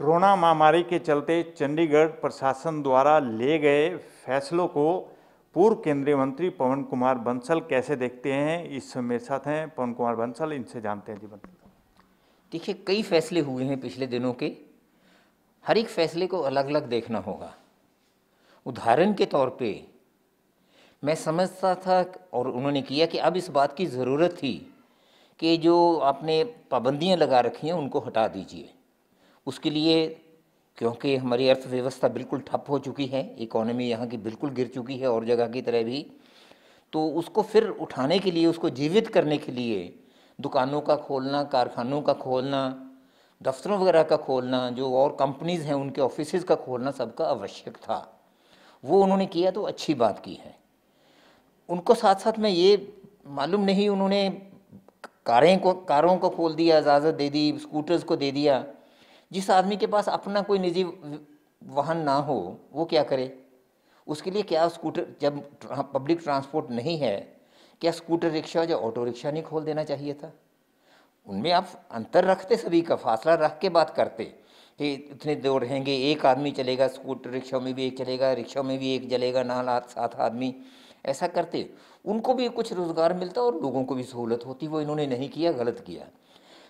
corona महामारी के चलते चंडीगढ़ प्रशासन द्वारा लिए गए फैसलों को पूर्व केंद्रीय मंत्री पवन कुमार बंसल कैसे देखते हैं इस समय साथ हैं पवन कुमार बंसल इनसे जानते हैं जीवन देखिए कई फैसले हुए हैं पिछले दिनों के हर एक फैसले को अलग अलग देखना होगा उदाहरण के तौर पे मैं समझता था और उन्होंने किया कि अब इस बात की ज़रूरत थी कि जो आपने पाबंदियां लगा रखी हैं उनको हटा दीजिए उसके लिए क्योंकि हमारी अर्थव्यवस्था बिल्कुल ठप हो चुकी है इकोनॉमी यहाँ की बिल्कुल गिर चुकी है और जगह की तरह भी तो उसको फिर उठाने के लिए उसको जीवित करने के लिए दुकानों का खोलना कारखानों का खोलना दफ्तरों वगैरह का खोलना जो और कंपनीज़ हैं उनके ऑफिस का खोलना सबका आवश्यक था वो उन्होंने किया तो अच्छी बात की है उनको साथ साथ में ये मालूम नहीं उन्होंने कारें को कारों को खोल दिया इजाज़त दे दी स्कूटर्स को दे दिया जिस आदमी के पास अपना कोई निजी वाहन ना हो वो क्या करे उसके लिए क्या स्कूटर जब पब्लिक ट्रांसपोर्ट नहीं है क्या स्कूटर रिक्शा या ऑटो रिक्शा नहीं खोल देना चाहिए था उनमें आप अंतर रखते सभी का फासला रख के बात करते कि इतने दो रहेंगे एक आदमी चलेगा स्कूटर रिक्शा में भी एक चलेगा रिक्शा में भी एक चलेगा ना सात आदमी ऐसा करते उनको भी कुछ रोज़गार मिलता और लोगों को भी सहूलत होती वो इन्होंने नहीं किया गलत किया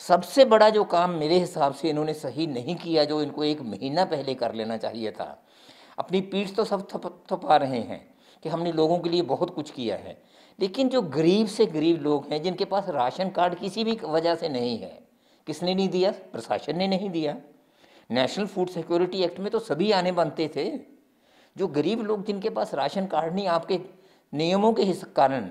सबसे बड़ा जो काम मेरे हिसाब से इन्होंने सही नहीं किया जो इनको एक महीना पहले कर लेना चाहिए था अपनी पीठ तो सब थप थपा रहे हैं कि हमने लोगों के लिए बहुत कुछ किया है लेकिन जो गरीब से गरीब लोग हैं जिनके पास राशन कार्ड किसी भी वजह से नहीं है किसने नहीं दिया प्रशासन ने नहीं दिया नेशनल फूड सिक्योरिटी एक्ट में तो सभी आने बनते थे जो गरीब लोग जिनके पास राशन कार्ड नहीं आपके नियमों के कारण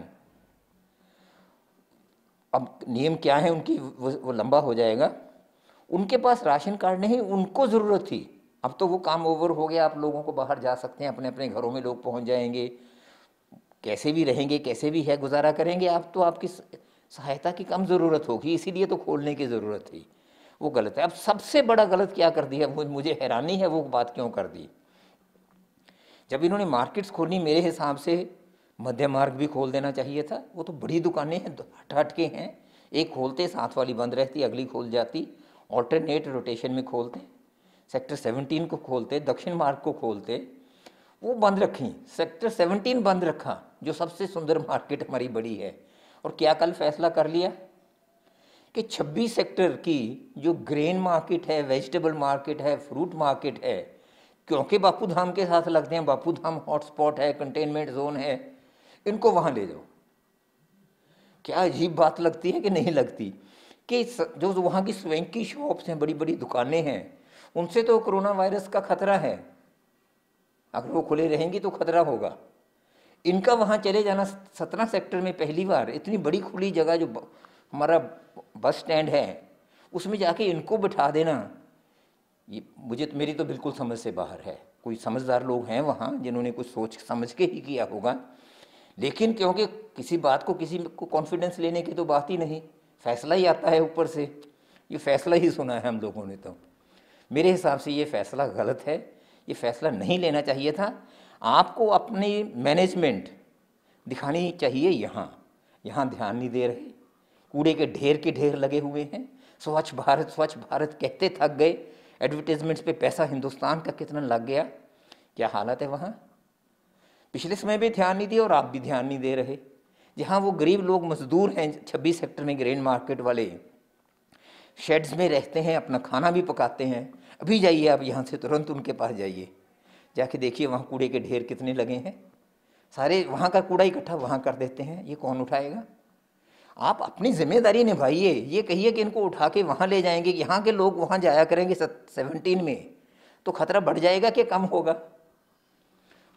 अब नियम क्या है उनकी वो, वो लंबा हो जाएगा उनके पास राशन कार्ड नहीं उनको ज़रूरत थी अब तो वो काम ओवर हो गया आप लोगों को बाहर जा सकते हैं अपने अपने घरों में लोग पहुंच जाएंगे कैसे भी रहेंगे कैसे भी है गुजारा करेंगे आप तो आपकी सहायता की कम ज़रूरत होगी इसीलिए तो खोलने की ज़रूरत थी वो गलत है अब सबसे बड़ा गलत क्या कर दिया मुझे हैरानी है वो बात क्यों कर दी जब इन्होंने मार्केट्स खोली मेरे हिसाब से मध्य मार्ग भी खोल देना चाहिए था वो तो बड़ी दुकानें हैं हट हट के हैं एक खोलते साथ वाली बंद रहती अगली खोल जाती ऑल्टरनेट रोटेशन में खोलते सेक्टर 17 को खोलते दक्षिण मार्ग को खोलते वो बंद रखी सेक्टर 17 बंद रखा जो सबसे सुंदर मार्केट हमारी बड़ी है और क्या कल फैसला कर लिया कि 26 सेक्टर की जो ग्रेन मार्केट है वेजिटेबल मार्केट है फ्रूट मार्केट है क्योंकि बापू धाम के साथ लगते हैं बापू धाम हॉटस्पॉट है कंटेनमेंट जोन है इनको वहां ले जाओ क्या अजीब बात लगती है कि नहीं लगती कि जो वहां की स्वयं की शॉप्स हैं बड़ी बड़ी दुकानें हैं उनसे तो कोरोना वायरस का खतरा है अगर वो खुले रहेंगी तो खतरा होगा इनका वहां चले जाना सत्रह सेक्टर में पहली बार इतनी बड़ी खुली जगह जो हमारा बस स्टैंड है उसमें जाके इनको बिठा देना ये मुझे तो मेरी तो बिल्कुल समझ से बाहर है कोई समझदार लोग हैं वहाँ जिन्होंने कुछ सोच समझ के ही किया होगा लेकिन क्योंकि किसी बात को किसी को कॉन्फिडेंस लेने की तो बात ही नहीं फैसला ही आता है ऊपर से ये फैसला ही सुना है हम लोगों ने तो मेरे हिसाब से ये फैसला गलत है ये फैसला नहीं लेना चाहिए था आपको अपनी मैनेजमेंट दिखानी चाहिए यहाँ यहाँ ध्यान नहीं दे रहे कूड़े के ढेर के ढेर लगे हुए हैं स्वच्छ भारत स्वच्छ भारत कहते थक गए एडवर्टीजमेंट्स पे पैसा हिंदुस्तान का कितना लग गया क्या हालत है वहाँ पिछले समय भी ध्यान नहीं दिया और आप भी ध्यान नहीं दे रहे जहाँ वो गरीब लोग मजदूर हैं छब्बीस सेक्टर में ग्रेन मार्केट वाले शेड्स में रहते हैं अपना खाना भी पकाते हैं अभी जाइए आप यहाँ से तुरंत उनके पास जाइए जाके देखिए वहाँ कूड़े के ढेर कितने लगे हैं सारे वहाँ का कूड़ा इकट्ठा वहाँ कर देते हैं ये कौन उठाएगा आप अपनी जिम्मेदारी निभाइए ये कहिए कि इनको उठा के वहाँ ले जाएंगे यहाँ के लोग वहाँ जाया करेंगे सेवनटीन में तो खतरा बढ़ जाएगा कि कम होगा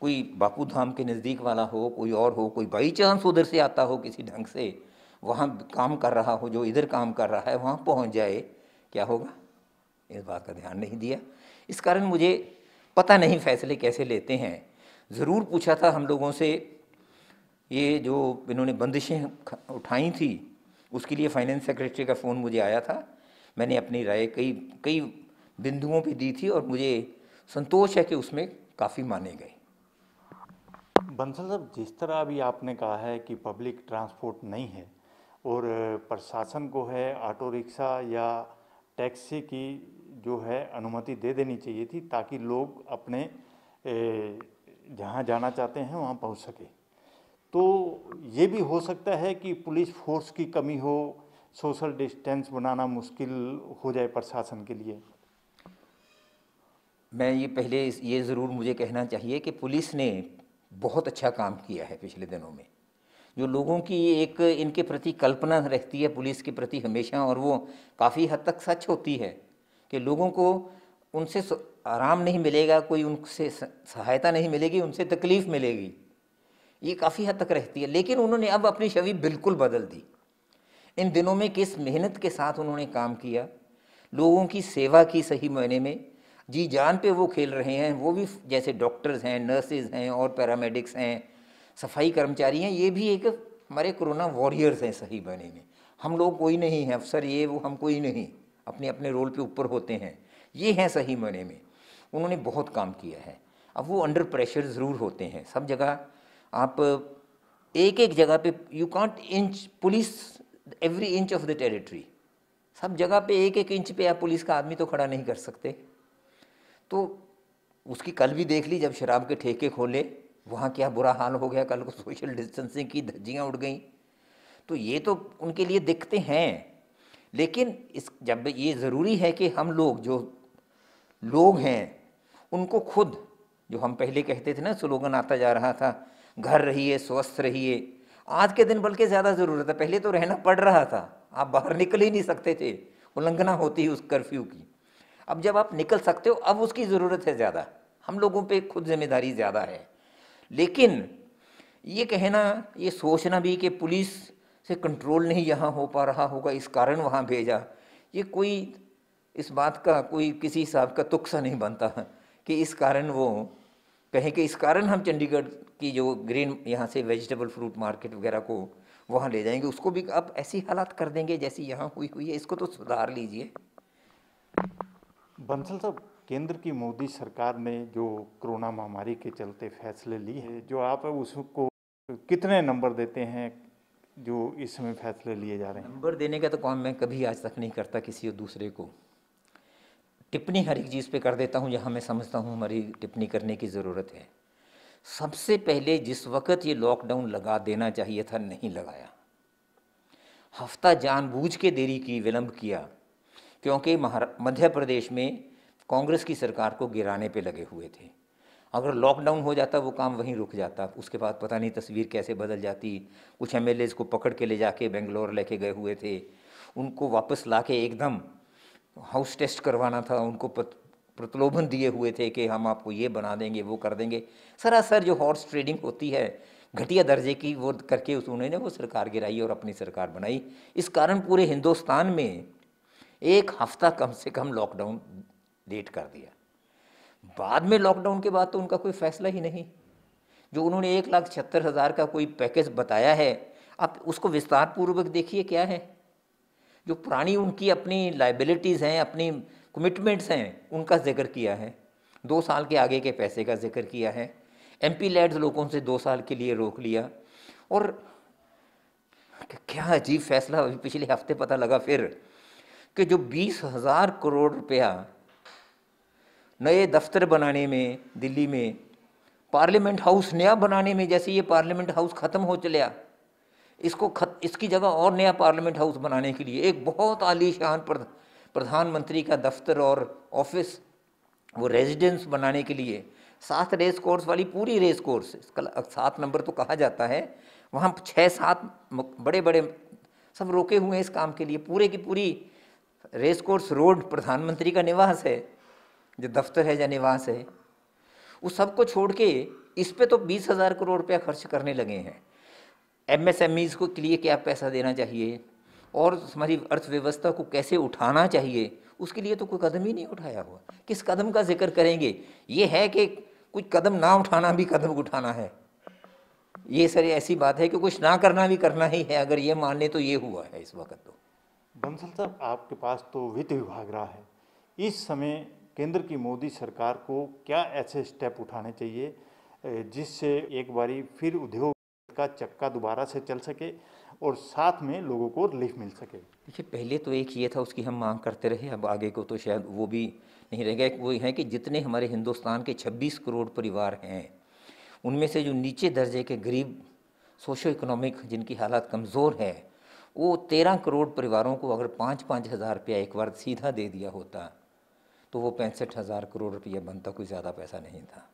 कोई बापू धाम के नज़दीक वाला हो कोई और हो कोई बाई चांस उधर से आता हो किसी ढंग से वहाँ काम कर रहा हो जो इधर काम कर रहा है वहाँ पहुँच जाए क्या होगा इस बात का ध्यान नहीं दिया इस कारण मुझे पता नहीं फैसले कैसे लेते हैं ज़रूर पूछा था हम लोगों से ये जो इन्होंने बंदिशें उठाई थी उसके लिए फाइनेंस सेक्रेटरी का फ़ोन मुझे आया था मैंने अपनी राय कई कई बिंदुओं पर दी थी और मुझे संतोष है कि उसमें काफ़ी माने गए बंसल साहब जिस तरह अभी आपने कहा है कि पब्लिक ट्रांसपोर्ट नहीं है और प्रशासन को है ऑटो रिक्शा या टैक्सी की जो है अनुमति दे देनी चाहिए थी ताकि लोग अपने जहाँ जाना चाहते हैं वहाँ पहुँच सके तो ये भी हो सकता है कि पुलिस फोर्स की कमी हो सोशल डिस्टेंस बनाना मुश्किल हो जाए प्रशासन के लिए मैं ये पहले ये ज़रूर मुझे कहना चाहिए कि पुलिस ने बहुत अच्छा काम किया है पिछले दिनों में जो लोगों की एक इनके प्रति कल्पना रहती है पुलिस के प्रति हमेशा और वो काफ़ी हद तक सच होती है कि लोगों को उनसे आराम नहीं मिलेगा कोई उनसे सहायता नहीं मिलेगी उनसे तकलीफ़ मिलेगी ये काफ़ी हद तक रहती है लेकिन उन्होंने अब अपनी छवि बिल्कुल बदल दी इन दिनों में किस मेहनत के साथ उन्होंने काम किया लोगों की सेवा की सही मायने में जी जान पे वो खेल रहे हैं वो भी जैसे डॉक्टर्स हैं नर्सेज हैं और पैरामेडिक्स हैं सफाई कर्मचारी हैं ये भी एक हमारे कोरोना वॉरियर्स हैं सही बने में हम लोग कोई नहीं है अफसर ये वो हम कोई नहीं अपने अपने रोल पे ऊपर होते हैं ये हैं सही मने में उन्होंने बहुत काम किया है अब वो अंडर प्रेशर ज़रूर होते हैं सब जगह आप एक एक जगह पे you can't inch police every inch of the territory सब जगह पे एक एक इंच पे आप पुलिस का आदमी तो खड़ा नहीं कर सकते तो उसकी कल भी देख ली जब शराब के ठेके खोले वहाँ क्या बुरा हाल हो गया कल को सोशल डिस्टेंसिंग की धज्जियाँ उड़ गई तो ये तो उनके लिए दिखते हैं लेकिन इस जब ये ज़रूरी है कि हम लोग जो लोग हैं उनको खुद जो हम पहले कहते थे ना स्लोगन आता जा रहा था घर रहिए स्वस्थ रहिए आज के दिन बल्कि ज़्यादा ज़रूरत है पहले तो रहना पड़ रहा था आप बाहर निकल ही नहीं सकते थे उल्लंघना होती है उस कर्फ्यू की अब जब आप निकल सकते हो अब उसकी ज़रूरत है ज़्यादा हम लोगों पे खुद जिम्मेदारी ज़्यादा है लेकिन ये कहना ये सोचना भी कि पुलिस से कंट्रोल नहीं यहाँ हो पा रहा होगा इस कारण वहाँ भेजा ये कोई इस बात का कोई किसी हिसाब का तुक्सा नहीं बनता कि इस कारण वो कहें कि इस कारण हम चंडीगढ़ की जो ग्रीन यहाँ से वेजिटेबल फ्रूट मार्केट वगैरह को वहाँ ले जाएंगे उसको भी आप ऐसी हालात कर देंगे जैसी यहाँ हुई हुई है इसको तो सुधार लीजिए बंसल साहब केंद्र की मोदी सरकार ने जो कोरोना महामारी के चलते फैसले लिए हैं जो आप उसको कितने नंबर देते हैं जो इस समय फैसले लिए जा रहे हैं नंबर देने का तो काम मैं कभी आज तक नहीं करता किसी दूसरे को टिप्पणी हर एक चीज़ पे कर देता हूँ जहाँ मैं समझता हूँ हमारी टिप्पणी करने की ज़रूरत है सबसे पहले जिस वक्त ये लॉकडाउन लगा देना चाहिए था नहीं लगाया हफ्ता जानबूझ के देरी की विलम्ब किया क्योंकि मध्य प्रदेश में कांग्रेस की सरकार को गिराने पे लगे हुए थे अगर लॉकडाउन हो जाता वो काम वहीं रुक जाता उसके बाद पता नहीं तस्वीर कैसे बदल जाती कुछ एम को पकड़ के ले जाके बेंगलोर लेके गए हुए थे उनको वापस ला के एकदम हाउस टेस्ट करवाना था उनको प्रलोभन दिए हुए थे कि हम आपको ये बना देंगे वो कर देंगे सरासर जो हॉर्स ट्रेडिंग होती है घटिया दर्जे की वो करके उस उन्होंने वो सरकार गिराई और अपनी सरकार बनाई इस कारण पूरे हिंदुस्तान में एक हफ्ता कम से कम लॉकडाउन डेट कर दिया बाद में लॉकडाउन के बाद तो उनका कोई फैसला ही नहीं जो उन्होंने एक लाख छिहत्तर हज़ार का कोई पैकेज बताया है आप उसको विस्तार पूर्वक देखिए क्या है जो पुरानी उनकी अपनी लाइबिलिटीज़ हैं अपनी कमिटमेंट्स हैं उनका जिक्र किया है दो साल के आगे के पैसे का जिक्र किया है एम पी लोगों से दो साल के लिए रोक लिया और क्या अजीब फैसला अभी पिछले हफ्ते पता लगा फिर कि जो बीस हज़ार करोड़ रुपया नए दफ्तर बनाने में दिल्ली में पार्लियामेंट हाउस नया बनाने में जैसे ये पार्लियामेंट हाउस ख़त्म हो चलिया इसको खत इसकी जगह और नया पार्लियामेंट हाउस बनाने के लिए एक बहुत आलीशान प्रधानमंत्री का दफ्तर और ऑफिस वो रेजिडेंस बनाने के लिए सात रेस कोर्स वाली पूरी रेस कोर्स सात नंबर तो कहा जाता है वहाँ छः सात बड़े बड़े सब रोके हुए हैं इस काम के लिए पूरे की पूरी रेस कोर्स रोड प्रधानमंत्री का निवास है जो दफ्तर है या निवास है उस सबको छोड़ के इस पे तो बीस हज़ार करोड़ रुपया खर्च करने लगे हैं एमएसएमईज को के लिए क्या पैसा देना चाहिए और हमारी अर्थव्यवस्था को कैसे उठाना चाहिए उसके लिए तो कोई कदम ही नहीं उठाया हुआ किस कदम का जिक्र करेंगे ये है कि कुछ कदम ना उठाना भी कदम उठाना है ये सर ऐसी बात है कि कुछ ना करना भी करना ही है अगर ये मान लें तो ये हुआ है इस वक्त तो बंसल साहब आपके पास तो वित्त विभाग रहा है इस समय केंद्र की मोदी सरकार को क्या ऐसे स्टेप उठाने चाहिए जिससे एक बारी फिर उद्योग का चक्का दोबारा से चल सके और साथ में लोगों को रिलीफ मिल सके देखिए पहले तो एक ये था उसकी हम मांग करते रहे अब आगे को तो शायद वो भी नहीं रहेगा वो है कि जितने हमारे हिंदुस्तान के 26 करोड़ परिवार हैं उनमें से जो नीचे दर्जे के गरीब सोशो इकोनॉमिक जिनकी हालात कमज़ोर है वो तेरह करोड़ परिवारों को अगर पाँच पाँच हज़ार रुपया एक बार सीधा दे दिया होता तो वो पैंसठ हज़ार करोड़ रुपया बनता कोई ज़्यादा पैसा नहीं था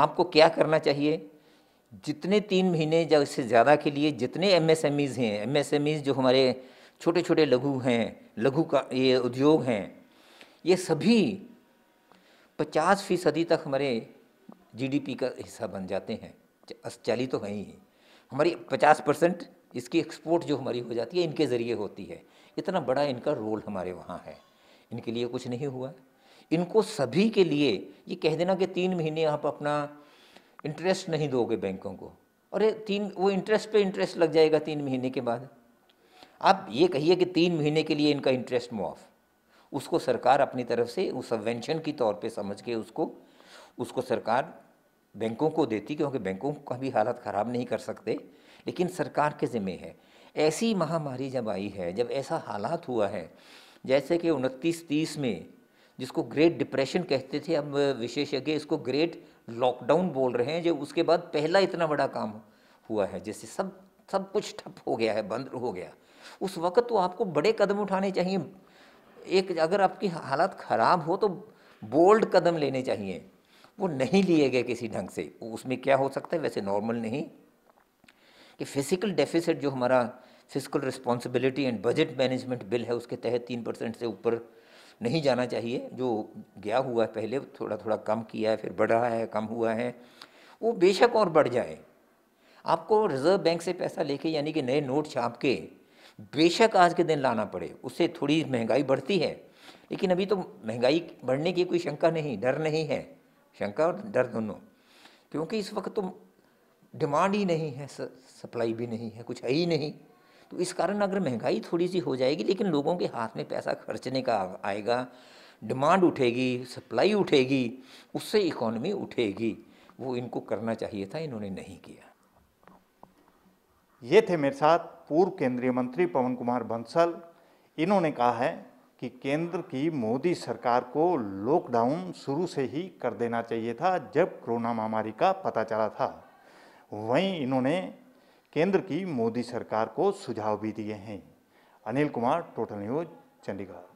आपको क्या करना चाहिए जितने तीन महीने या इससे ज़्यादा के लिए जितने एम एस एम ईज़ हैं एम एस एम ईज़ जो हमारे छोटे छोटे लघु हैं लघु का ये उद्योग हैं ये सभी पचास फीसदी तक हमारे जीडीपी का हिस्सा बन जाते हैं चाली तो हैं ही हमारी पचास परसेंट इसकी एक्सपोर्ट जो हमारी हो जाती है इनके ज़रिए होती है इतना बड़ा इनका रोल हमारे वहाँ है इनके लिए कुछ नहीं हुआ इनको सभी के लिए ये कह देना कि तीन महीने आप अपना इंटरेस्ट नहीं दोगे बैंकों को अरे तीन वो इंटरेस्ट पे इंटरेस्ट लग जाएगा तीन महीने के बाद आप ये कहिए कि तीन महीने के लिए इनका इंटरेस्ट मुआफ उसको सरकार अपनी तरफ से उस सबवेंशन की तौर पे समझ के उसको उसको सरकार बैंकों को देती क्योंकि बैंकों का भी हालत ख़राब नहीं कर सकते लेकिन सरकार के ज़िम्मे है ऐसी महामारी जब आई है जब ऐसा हालात हुआ है जैसे कि उनतीस तीस में जिसको ग्रेट डिप्रेशन कहते थे अब विशेषज्ञ इसको ग्रेट लॉकडाउन बोल रहे हैं जो उसके बाद पहला इतना बड़ा काम हुआ है जैसे सब सब कुछ ठप हो गया है बंद हो गया उस वक्त तो आपको बड़े कदम उठाने चाहिए एक अगर आपकी हालत ख़राब हो तो बोल्ड कदम लेने चाहिए वो नहीं लिए गए किसी ढंग से उसमें क्या हो सकता है वैसे नॉर्मल नहीं कि फिजिकल डेफिसिट जो हमारा fiscal responsibility and budget management bill है उसके तहत तीन परसेंट से ऊपर नहीं जाना चाहिए जो गया हुआ है पहले थोड़ा थोड़ा कम किया है फिर बढ़ा है कम हुआ है वो बेशक और बढ़ जाए आपको रिजर्व बैंक से पैसा लेके यानी कि नए नोट छाप के बेशक आज के दिन लाना पड़े उससे थोड़ी महंगाई बढ़ती है लेकिन अभी तो महंगाई बढ़ने की कोई शंका नहीं डर नहीं है शंका और डर दोनों क्योंकि इस वक्त तो डिमांड ही नहीं है सप्लाई भी नहीं है कुछ है ही नहीं तो इस कारण अगर महंगाई थोड़ी सी हो जाएगी लेकिन लोगों के हाथ में पैसा खर्चने का आएगा डिमांड उठेगी सप्लाई उठेगी उससे इकोनॉमी उठेगी वो इनको करना चाहिए था इन्होंने नहीं किया ये थे मेरे साथ पूर्व केंद्रीय मंत्री पवन कुमार बंसल इन्होंने कहा है कि केंद्र की मोदी सरकार को लॉकडाउन शुरू से ही कर देना चाहिए था जब कोरोना महामारी का पता चला था वहीं इन्होंने केंद्र की मोदी सरकार को सुझाव भी दिए हैं अनिल कुमार टोटल न्यूज चंडीगढ़